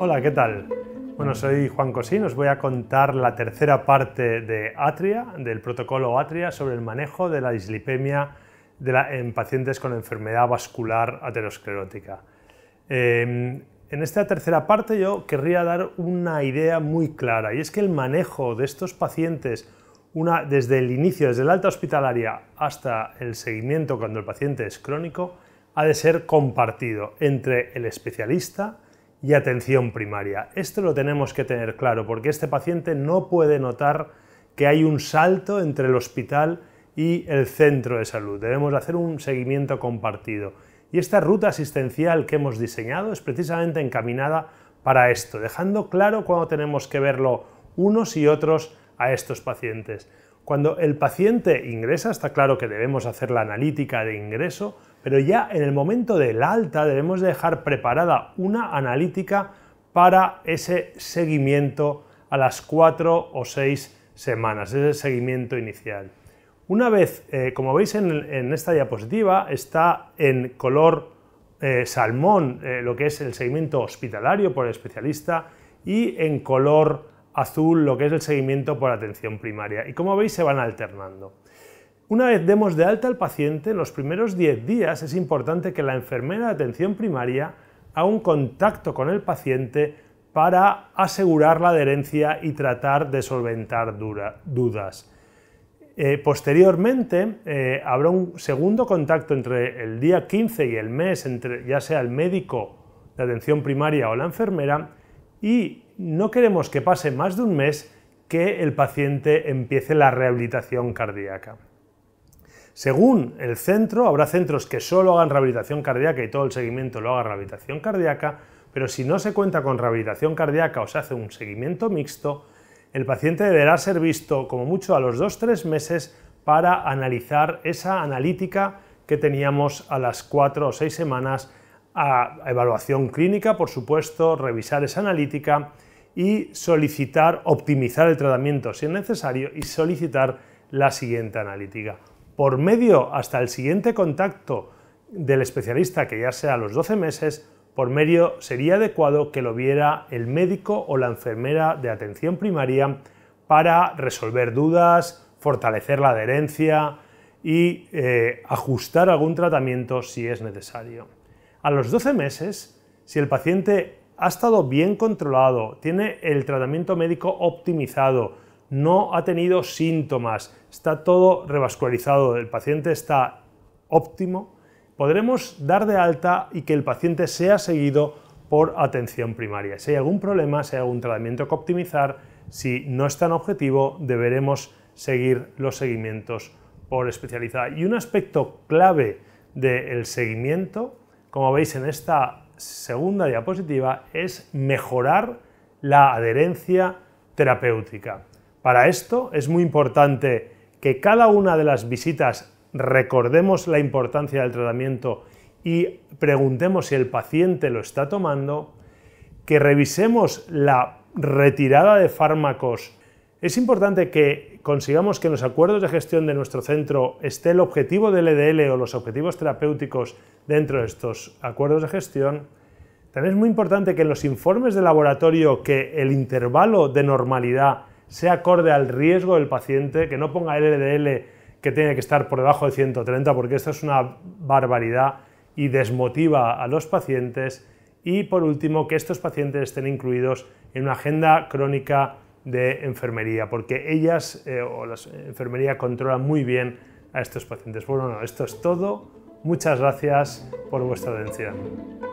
Hola, ¿qué tal? Bueno, soy Juan Cosín, os voy a contar la tercera parte de Atria, del protocolo Atria, sobre el manejo de la dislipemia en pacientes con enfermedad vascular aterosclerótica. Em, en esta tercera parte yo querría dar una idea muy clara, y es que el manejo de estos pacientes desde el inicio, desde la alta hospitalaria hasta el seguimiento cuando el paciente es crónico, ha de ser compartido entre el especialista, y atención primaria. Esto lo tenemos que tener claro porque este paciente no puede notar que hay un salto entre el hospital y el centro de salud. Debemos hacer un seguimiento compartido. Y esta ruta asistencial que hemos diseñado es precisamente encaminada para esto, dejando claro cuando tenemos que verlo unos y otros a estos pacientes. Cuando el paciente ingresa, está claro que debemos hacer la analítica de ingreso, pero ya en el momento del alta debemos dejar preparada una analítica para ese seguimiento a las cuatro o seis semanas, ese seguimiento inicial. Una vez, eh, como veis en, esta diapositiva, está en color eh, salmón eh, lo que es el seguimiento hospitalario por especialista y en color azul lo que es el seguimiento por atención primaria. Y como veis se van alternando. Una vez demos de alta al paciente, los primeros 10 días es importante que la enfermera de atención primaria haga un contacto con el paciente para asegurar la adherencia y tratar de solventar dudas. Eh, posteriormente eh, habrá un segundo contacto entre el día 15 y el mes, ya sea el médico de atención primaria o la enfermera, y no queremos que pase más de un mes que el paciente empiece la rehabilitación cardíaca. Según el centro, habrá centros que solo hagan rehabilitación cardíaca y todo el seguimiento lo haga rehabilitación cardíaca, pero si no se cuenta con rehabilitación cardíaca o se hace un seguimiento mixto, el paciente deberá ser visto como mucho a los 2-3 meses para analizar esa analítica que teníamos a las 4 o 6 semanas, a evaluación clínica, por supuesto, revisar esa analítica y solicitar optimizar el tratamiento si es necesario y solicitar la siguiente analítica por medio hasta el siguiente contacto del especialista, que ya sea a los 12 meses, por medio sería adecuado que lo viera el médico o la enfermera de atención primaria para resolver dudas, fortalecer la adherencia y eh, ajustar algún tratamiento si es necesario. A los 12 meses, si el paciente ha estado bien controlado, tiene el tratamiento médico optimizado, no ha tenido síntomas, está todo revascularizado, el paciente está óptimo, podremos dar de alta y que el paciente sea seguido por atención primaria. Si hay algún problema, si hay algún tratamiento que optimizar, si no es tan objetivo, deberemos seguir los seguimientos por especializada. Y un aspecto clave del seguimiento, como veis en esta segunda diapositiva, es mejorar la adherencia terapéutica. Para esto es muy importante que cada una de las visitas recordemos la importancia del tratamiento y preguntemos si el paciente lo está tomando, que revisemos la retirada de fármacos. Es importante que consigamos que en los acuerdos de gestión de nuestro centro esté el objetivo del EDL o los objetivos terapéuticos dentro de estos acuerdos de gestión. También es muy importante que en los informes de laboratorio que el intervalo de normalidad se acorde al riesgo del paciente, que no ponga LDL que tiene que estar por debajo de 130, porque esto es una barbaridad y desmotiva a los pacientes. Y por último, que estos pacientes estén incluidos en una agenda crónica de enfermería, porque ellas eh, o la eh, enfermería controla muy bien a estos pacientes. Bueno, esto es todo. Muchas gracias por vuestra atención.